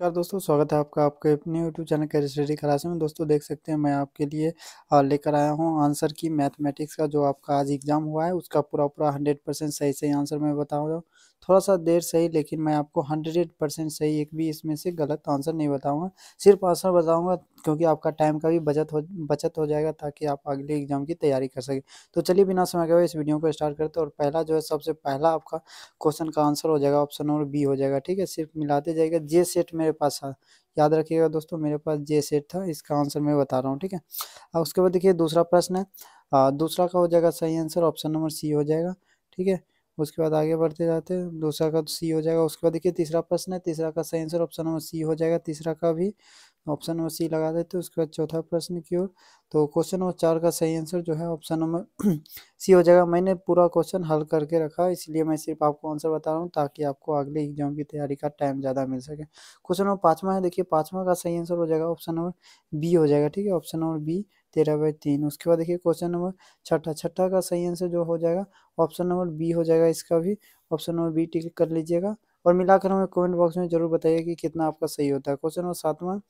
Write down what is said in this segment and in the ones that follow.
नमस्कार दोस्तों स्वागत है आपका आपके अपने यूट्यूब चैनल के स्टडी क्लास में दोस्तों देख सकते हैं मैं आपके लिए लेकर आया हूं आंसर की मैथमेटिक्स का जो आपका आज एग्ज़ाम हुआ है उसका पूरा पूरा हंड्रेड परसेंट सही सही आंसर मैं बताऊंगा थोड़ा सा देर सही लेकिन मैं आपको हंड्रेड परसेंट सही एक भी इसमें से गलत आंसर नहीं बताऊँगा सिर्फ आंसर बताऊँगा क्योंकि आपका टाइम का भी बचत हो बचत हो जाएगा ताकि आप अगले एग्ज़ाम की तैयारी कर सकें तो चलिए बिना समय के इस वीडियो को स्टार्ट करते और पहला जो है सबसे पहला आपका क्वेश्चन का आंसर हो जाएगा ऑप्शन नंबर बी हो जाएगा ठीक है सिर्फ मिलाते जाएगा जे सेट में मेरे पास था याद रखिएगा दोस्तों मेरे पास जे सेट था इसका आंसर मैं बता रहा हूँ ठीक है अब उसके बाद देखिए दूसरा प्रश्न है दूसरा का हो जाएगा सही आंसर ऑप्शन नंबर सी हो जाएगा ठीक है उसके बाद आगे बढ़ते जाते हैं दूसरा का सी तो हो जाएगा उसके बाद देखिए तीसरा प्रश्न है तीसरा का सही आंसर ऑप्शन नंबर सी हो जाएगा तीसरा का भी ऑप्शन नंबर सी लगा देते हैं उसके बाद चौथा प्रश्न की ओर तो क्वेश्चन नंबर चार का सही आंसर जो है ऑप्शन नंबर सी हो जाएगा मैंने पूरा क्वेश्चन हल करके रखा इसलिए मैं सिर्फ आपको आंसर बता रहा हूँ ताकि आपको अगले एग्जाम की तैयारी का टाइम ज़्यादा मिल सके क्वेश्चन नंबर पाँचवा है देखिए पाँचवा का सही आंसर हो जाएगा ऑप्शन नंबर बी हो जाएगा ठीक है ऑप्शन नंबर बी तेरह बाई तीन उसके बाद देखिए क्वेश्चन नंबर छठा छठा का सही आंसर जो हो जाएगा ऑप्शन नंबर बी हो जाएगा इसका भी ऑप्शन नंबर बी टिक कर लीजिएगा और मिलाकर हमें कमेंट बॉक्स में जरूर बताइए कि कितना आपका सही होता है क्वेश्चन नंबर में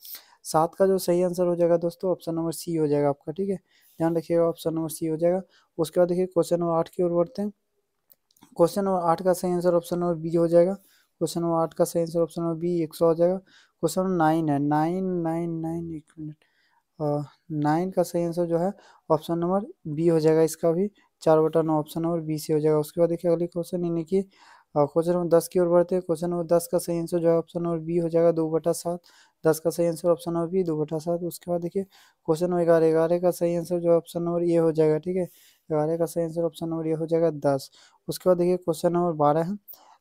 सात का जो सही आंसर हो जाएगा दोस्तों ऑप्शन नंबर सी हो जाएगा आपका ठीक है ध्यान रखिएगा ऑप्शन नंबर सी हो जाएगा उसके बाद देखिए क्वेश्चन नंबर आठ की ओर बढ़ते हैं क्वेश्चन नंबर आठ का सही आंसर ऑप्शन नंबर बी हो जाएगा क्वेश्चन नंबर आठ का सही आंसर ऑप्शन नंबर बी एक सौ हो जाएगा क्वेश्चन नंबर नाइन है नाइन नाइन नाइन एक मिनट नाइन का सही आंसर जो है ऑप्शन नंबर बी हो जाएगा इसका भी चार बटा नौ ऑप्शन नंबर बी से हो जाएगा उसके बाद देखिए अगली क्वेश्चन यानी कि क्वेश्चन नंबर दस की ओर बढ़ते हैं क्वेश्चन नंबर दस का सही आंसर जो है ऑप्शन नंबर बी हो जाएगा दो बटा सात दस का सही आंसर ऑप्शन नंबर बी दो बटा सात उसके बाद देखिए क्वेश्चन नंबर ग्यारह ग्यारह का सही आंसर जो है ऑप्शन नंबर ए हो जाएगा ठीक है ग्यारह का सही आंसर ऑप्शन नंबर ए हो जाएगा दस उसके बाद देखिए क्वेश्चन नंबर बारह है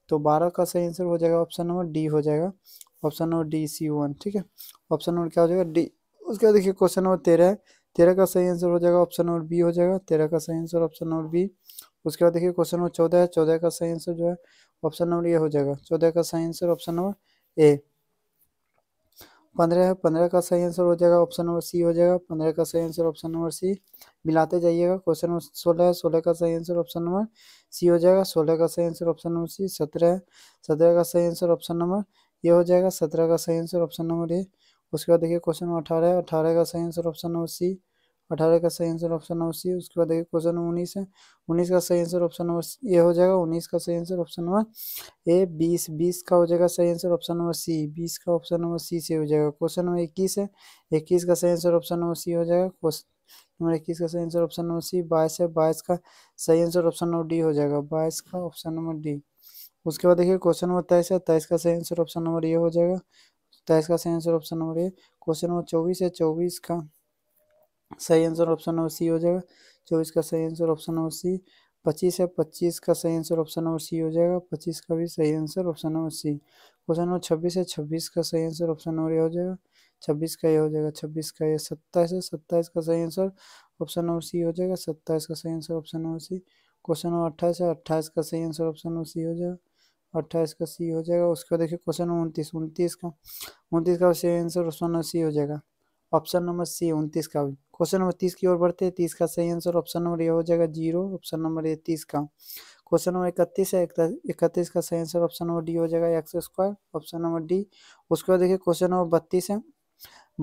तो बारह का सही आंसर हो जाएगा ऑप्शन नंबर डी हो जाएगा option number D C one ठीक है ऑप्शन नंबर क्या हो जाएगा डी उसके बाद देखिए क्वेश्चन नंबर तेरह तेरह का सही आंसर हो जाएगा ऑप्शन नंबर बी हो जाएगा तेरह का सही आंसर ऑप्शन नंबर बी उसके बाद देखिए क्वेश्चन नंबर चौदह है चौदह का सही आंसर जो है ऑप्शन नंबर ए हो जाएगा चौदह का सही आंसर ऑप्शन नंबर ए पंद्रह है पंद्रह का सही आंसर हो जाएगा ऑप्शन नंबर सी हो जाएगा पंद्रह का सही आंसर ऑप्शन नंबर सी मिलाते जाइएगा क्वेश्चन नंबर सोलह है सोलह का सही आंसर ऑप्शन नंबर सी हो जाएगा सोलह का सही आंसर ऑप्शन नंबर सी सत्रह है सत्रह का सही आंसर ऑप्शन नंबर ए हो जाएगा सत्रह का सही आंसर ऑप्शन नंबर ए उसके बाद देखिए क्वेश्चन नंबर अठारह अठारह का सही आंसर ऑप्शन नंबर सी अठारह का सही आंसर ऑप्शन नंबर सी उसके बाद देखिए क्वेश्चन उन्नीस है उन्नीस का सही आंसर ऑप्शन नंबर ए हो जाएगा उन्नीस का सही आंसर ऑप्शन नंबर ए बीस बीस का हो जाएगा सही आंसर ऑप्शन नंबर सी बीस का ऑप्शन नंबर सी से हो जाएगा क्वेश्चन नंबर इक्कीस है इक्कीस का सही आंसर ऑप्शन नंबर सी हो जाएगा क्वेश्चन नंबर इक्कीस का सही आंसर ऑप्शन नंबर सी बाईस है बाईस का सही आंसर ऑप्शन नंबर डी हो जाएगा बाईस का ऑप्शन नंबर डी उसके बाद देखिए क्वेश्चन नंबर तेईस है तेईस का सही आंसर ऑप्शन नंबर ए हो जाएगा तो इसका सही answer option number A question number चौबीस है चौबीस का सही आंसर ऑप्शन नंबर सी हो जाएगा चौबीस का सही आंसर ऑप्शन नंबर सी पच्चीस है पच्चीस का सही आंसर ऑप्शन नंबर सी हो जाएगा पच्चीस का भी सही answer option number C question number छब्बीस है छब्बीस का सही आंसर ऑप्शन नंबर ए हो जाएगा छब्बीस का ये हो जाएगा छब्बीस का ये सत्ताईस है सत्ताईस का सही आंसर ऑप्शन नंबर सी हो जाएगा सत्ताईस का सही answer option number C question number अट्ठाईस है अट्ठाईस का सही आंसर ऑप्शन नंबर सी हो जाएगा अट्ठाईस का सी हो जाएगा उसके बाद देखिए क्वेश्चन उनतीस उनतीस का उनतीस का सही आंसर ऑप्शन नंबर सी हो जाएगा ऑप्शन नंबर सी उनतीस का भी क्वेश्चन नंबर तीस की ओर बढ़ते हैं तीस का सही आंसर ऑप्शन नंबर ये हो जाएगा जीरो ऑप्शन नंबर ये तीस का क्वेश्चन नंबर इकतीस है इकतीस का सही आंसर ऑप्शन नंबर डी हो जाएगा x square option number D उसके बाद देखिए क्वेश्चन नंबर बत्तीस है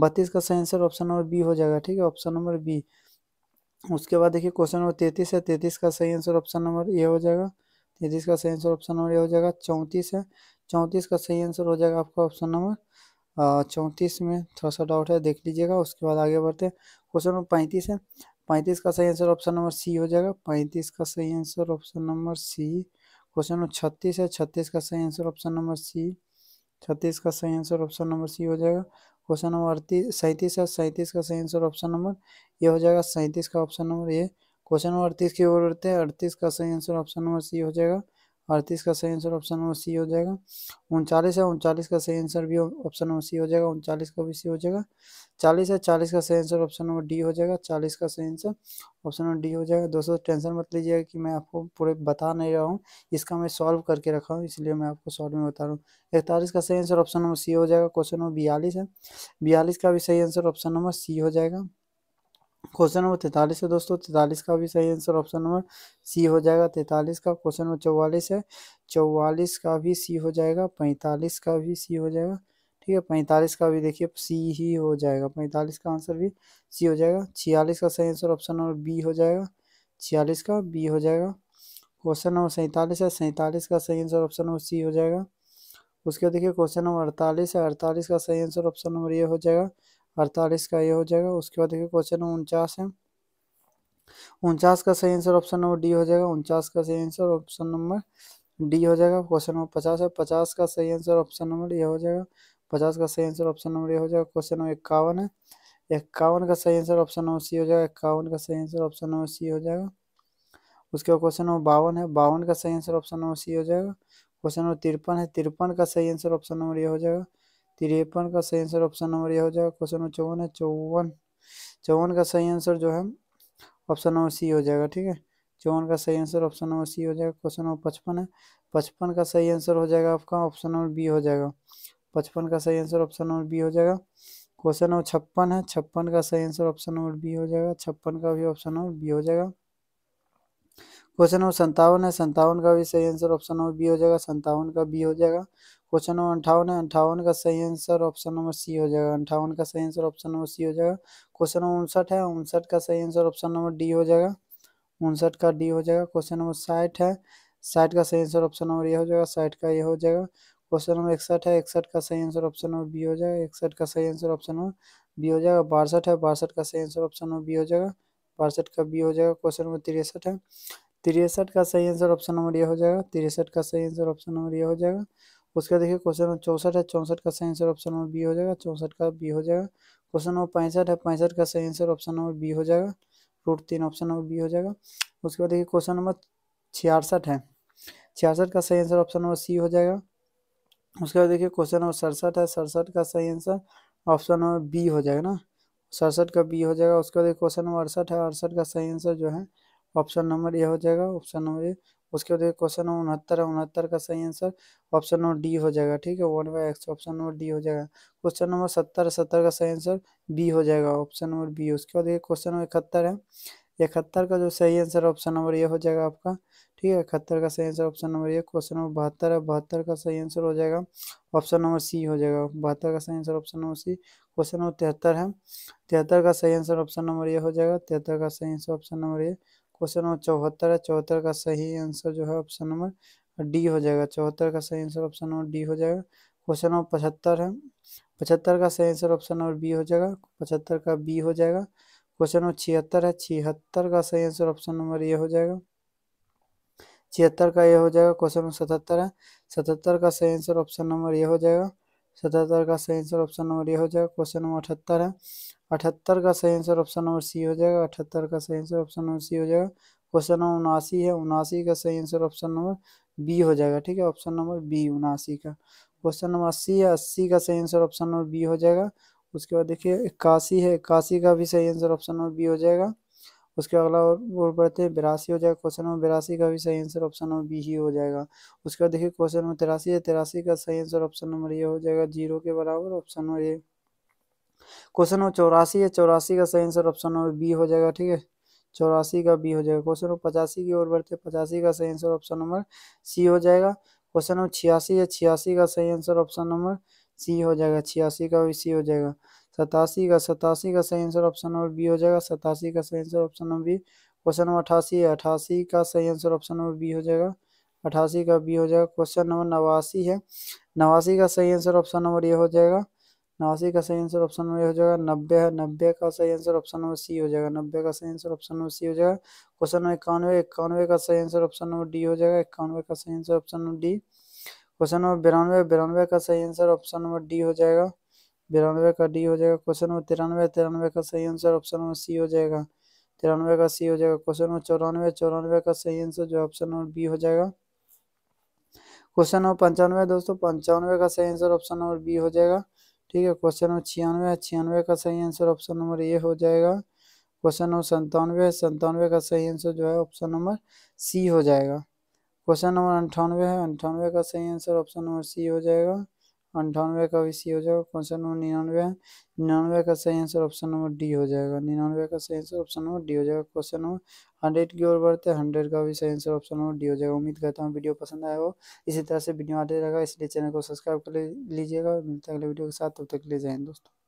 बत्तीस का सही आंसर ऑप्शन नंबर बी हो जाएगा ठीक है ऑप्शन नंबर बी उसके बाद देखिए क्वेश्चन नंबर तैतीस है तैतीस का सही आंसर ऑप्शन नंबर ए हो जाएगा तो जिसका सही आंसर ऑप्शन नंबर हो जाएगा चौंतीस है चौंतीस का सही आंसर हो जाएगा आपका ऑप्शन नंबर चौंतीस में थोड़ा सा डाउट है देख लीजिएगा उसके बाद आगे बढ़ते हैं क्वेश्चन नंबर पैंतीस है पैंतीस का सही आंसर ऑप्शन नंबर सी हो जाएगा पैंतीस का सही answer option number C question number छत्तीस है छत्तीस का सही आंसर ऑप्शन नंबर सी छत्तीस का सही आंसर ऑप्शन नंबर सी हो जाएगा क्वेश्चन नंबर अड़तीस सैंतीस है सैंतीस का सही आंसर ऑप्शन नंबर ये हो जाएगा सैंतीस का option number A question number अड़तीस की ओर बढ़ते हैं अड़तीस का सही आंसर ऑप्शन नंबर सी हो जाएगा अड़तीस का सही आंसर ऑप्शन नंबर सी हो जाएगा उनचालीस है उनचालीस का सही आंसर भी ऑप्शन नंबर सी हो जाएगा उनचालीस का भी सी हो जाएगा चालीस है चालीस का सही आंसर ऑप्शन नंबर डी हो जाएगा चालीस का सही आंसर ऑप्शन नंबर डी हो जाएगा दोस्तों टेंशन मत लीजिएगा कि मैं आपको पूरे बता नहीं रहा हूँ इसका मैं सॉल्व करके रखा हूँ इसलिए मैं आपको सॉल्व में बता रहा हूँ इकतालीस का सही आंसर ऑप्शन नंबर सी हो जाएगा क्वेश्चन नंबर बयालीस है बयालीस का भी सही आंसर ऑप्शन नंबर सी हो जाएगा क्वेश्चन नंबर तैतालीस है दोस्तों तैतालीस का भी सही आंसर ऑप्शन नंबर सी हो जाएगा तैतालीस का क्वेश्चन नंबर चौवालीस है चौवालीस का भी सी हो जाएगा पैंतालीस का भी सी हो जाएगा ठीक है पैंतालीस का भी देखिए सी ही हो जाएगा पैंतालीस का आंसर भी सी हो जाएगा छियालीस का सही आंसर ऑप्शन नंबर बी हो जाएगा छियालीस का बी हो जाएगा क्वेश्चन नंबर सैंतालीस है सैंतालीस का सही आंसर ऑप्शन नंबर सी हो जाएगा उसके बाद देखिए क्वेश्चन नंबर अड़तालीस है अड़तालीस का सही आंसर ऑप्शन नंबर ए हो जाएगा अड़तालीस का ये हो जाएगा उसके बाद देखिए क्वेश्चन नंबर उनचास है उनचास का सही आंसर ऑप्शन नंबर डी हो जाएगा उनचास का सही आंसर ऑप्शन नंबर डी हो जाएगा क्वेश्चन नंबर पचास है पचास का सही आंसर ऑप्शन नंबर ये हो जाएगा पचास का सही आंसर ऑप्शन नंबर ये हो जाएगा क्वेश्चन नंबर इक्यावन है इक्यावन का सही आंसर ऑप्शन नंबर सी हो जाएगा इक्यावन का सही आंसर ऑप्शन नंबर सी हो जाएगा उसके बाद क्वेश्चन नंबर बावन है बावन का सही आंसर ऑप्शन नंबर सी हो जाएगा क्वेश्चन नंबर तिरपन है तिरपन का सही आंसर ऑप्शन नंबर ये हो जाएगा तिरपन का सही आंसर ऑप्शन नंबर ये हो जाएगा क्वेश्चन नंबर चौवन है चौवन चौवन का सही आंसर जो है ऑप्शन नंबर सी हो जाएगा ठीक है चौवन का सही आंसर ऑप्शन नंबर सी हो जाएगा क्वेश्चन नंबर पचपन है पचपन का सही आंसर हो जाएगा आपका ऑप्शन नंबर बी हो जाएगा पचपन का सही आंसर ऑप्शन नंबर बी हो जाएगा क्वेश्चन नंबर छप्पन है छप्पन का सही आंसर ऑप्शन नंबर बी हो जाएगा छप्पन का भी ऑप्शन नंबर बी हो जाएगा क्वेश्चन नंबर संतावन है संतावन का भी सही आंसर ऑप्शन नंबर बी हो जाएगा संतावन का बी हो जाएगा क्वेश्चन नंबर अंठावन है अंठावन का सही आंसर ऑप्शन नंबर सी हो जाएगा अंठावन का सही आंसर ऑप्शन नंबर सी हो जाएगा क्वेश्चन नंबर उनसठ है उनसठ का सही आंसर ऑप्शन नंबर डी हो जाएगा उनसठ का डी हो जाएगा क्वेश्चन नंबर साठ है साठ का सही आंसर ऑप्शन नंबर ए हो जाएगा साठ का ए हो जाएगा क्वेश्चन नंबर इकसठ है इकसठ का सही आंसर ऑप्शन नंबर बी हो जाएगा इकसठ का सही आंसर ऑप्शन नंबर बी हो जाएगा बासठ है बासठ का सही आंसर ऑप्शन नंबर बी हो जाएगा बासठ का बी हो जाएगा क्वेश्चन नंबर तिरसठ है तिरसठ का सही आंसर ऑप्शन नंबर ये हो जाएगा तिरसठ का सही आंसर ऑप्शन नंबर ये हो जाएगा उसका देखिए क्वेश्चन नंबर चौंसठ है चौंसठ का सही आंसर ऑप्शन नंबर बी हो जाएगा चौंसठ का बी हो जाएगा क्वेश्चन नंबर पैंसठ है पैंसठ का सही आंसर ऑप्शन नंबर बी हो जाएगा रूट तीन ऑप्शन नंबर बी हो जाएगा उसके बाद देखिए क्वेश्चन नंबर छियासठ है छियासठ का सही आंसर ऑप्शन नंबर सी हो जाएगा उसके बाद देखिए क्वेश्चन नंबर सड़सठ है सड़सठ का सही आंसर ऑप्शन नंबर बी हो जाएगा ना सड़सठ का बी हो जाएगा उसके बाद क्वेश्चन नंबर अड़सठ है अड़सठ का सही आंसर जो है ऑप्शन नंबर ए हो जाएगा ऑप्शन नंबर ए उसके बाद क्वेश्चन नंबर उनहत्तर है उनहत्तर का सही आंसर ऑप्शन नंबर डी हो जाएगा ठीक है one by x option number D हो जाएगा क्वेश्चन नंबर सत्तर सत्तर का सही आंसर बी हो जाएगा ऑप्शन नंबर बी उसके बाद क्वेश्चन नंबर इकहत्तर है इकहत्तर का जो सही आंसर ऑप्शन नंबर ए हो जाएगा आपका ठीक है इकहत्तर का सही answer option number A question number बहत्तर है बहत्तर का सही आंसर हो जाएगा ऑप्शन नंबर सी हो जाएगा बहत्तर का सही answer option number C question number तिहत्तर है तिहत्तर का सही आंसर ऑप्शन नंबर ये हो जाएगा तिहत्तर का सही answer option number A question number चौहत्तर है चौहत्तर का सही आंसर जो है ऑप्शन नंबर डी हो जाएगा चौहत्तर का सही आंसर ऑप्शन नंबर डी हो जाएगा क्वेश्चन नंबर पचहत्तर है पचहत्तर का सही आंसर ऑप्शन नंबर बी हो जाएगा पचहत्तर का बी हो जाएगा क्वेश्चन नंबर छिहत्तर है छिहत्तर का सही आंसर ऑप्शन नंबर ए हो जाएगा छिहत्तर का ए हो जाएगा क्वेश्चन नंबर सतहत्तर है सतहत्तर का सही आंसर ऑप्शन नंबर ए हो जाएगा सतहत्तर का सही आंसर ऑप्शन नंबर ए हो जाएगा क्वेश्चन नंबर अठहत्तर है अठहत्तर का सही आंसर ऑप्शन नंबर सी हो जाएगा अठहत्तर का सही आंसर ऑप्शन नंबर सी हो जाएगा क्वेश्चन नंबर उनासी है उनासी का सही आंसर ऑप्शन नंबर बी हो जाएगा ठीक है ऑप्शन नंबर बी उनासी का क्वेश्चन नंबर अस्सी है अस्सी का सही आंसर ऑप्शन नंबर बी हो जाएगा उसके बाद देखिए इक्यासी है इक्यासी का भी सही आंसर ऑप्शन नंबर बी हो जाएगा उसके अगला और बढ़ते हैं बिरासी हो जाएगा क्वेश्चन नंबर बिरासी का भी सही आंसर ऑप्शन नंबर बी ही हो जाएगा उसके बाद देखिए क्वेश्चन नंबर तिरासी है तिरासी का सही आंसर ऑप्शन नंबर ये हो जाएगा जीरो के बराबर option number A question number चौरासी है चौरासी का सही आंसर ऑप्शन नंबर बी हो जाएगा ठीक है चौरासी का बी हो जाएगा क्वेश्चन नंबर पचासी की ओर बढ़ते पचासी का सही आंसर ऑप्शन नंबर सी हो जाएगा क्वेश्चन नंबर छियासी है छियासी का सही आंसर ऑप्शन नंबर सी हो जाएगा छियासी का भी सी हो जाएगा सतासी का सतासी का सही आंसर ऑप्शन नंबर बी हो जाएगा सतासी का सही answer option number B question number अठासी है अठासी का सही आंसर ऑप्शन नंबर बी हो जाएगा अठासी का बी हो जाएगा क्वेश्चन नंबर नवासी है नवासी का सही आंसर ऑप्शन नंबर ए हो जाएगा नवासी का सही आंसर ऑप्शन नंबर ए हो जाएगा नब्बे है नब्बे का सही आंसर ऑप्शन नंबर सी हो जाएगा नब्बे का सही आंसर ऑप्शन नंबर सी हो जाएगा क्वेश्चन नंबर इक्यानवे इक्यानवे का सही आंसर ऑप्शन नंबर डी हो जाएगा इक्यानवे का सही answer option number D question number बिरानवे बिरानवे का सही आंसर ऑप्शन नंबर डी हो जाएगा बिरानवे का डी हो जाएगा क्वेश्चन नंबर तिरानवे तिरानवे का सही आंसर ऑप्शन नंबर सी हो जाएगा तिरानवे का सी हो जाएगा क्वेश्चन नंबर चौरानवे चौरानवे का सही आंसर जो ऑप्शन नंबर बी हो जाएगा क्वेश्चन नंबर पंचानवे दोस्तों पंचानवे का सही आंसर ऑप्शन नंबर बी हो जाएगा ठीक है क्वेश्चन नंबर छियानवे छियानवे का सही आंसर ऑप्शन नंबर ए हो जाएगा क्वेश्चन नंबर संतानवे संतानवे का सही आंसर जो है ऑप्शन नंबर सी हो जाएगा क्वेश्चन नंबर अंठानवे है अंठानवे का सही आंसर ऑप्शन नंबर सी हो जाएगा अंठानवे का भी सी हो जाएगा क्वेश्चन नंबर निन्यानवे निन्यानवे का सही आंसर ऑप्शन नंबर डी हो जाएगा निन्यानवे का सही आंसर ऑप्शन नंबर डी हो जाएगा क्वेश्चन नंबर हंड्रेड की ओर बढ़ते हैं हंड्रेड का भी सही आंसर ऑप्शन नंबर डी हो जाएगा उम्मीद करता हूँ वीडियो पसंद आया हो इसी तरह से वीडियो आते रहेगा इसलिए चैनल को सब्सक्राइब कर लीजिएगा मिलता है अगले वीडियो के साथ तब तक ले जाए दोस्तों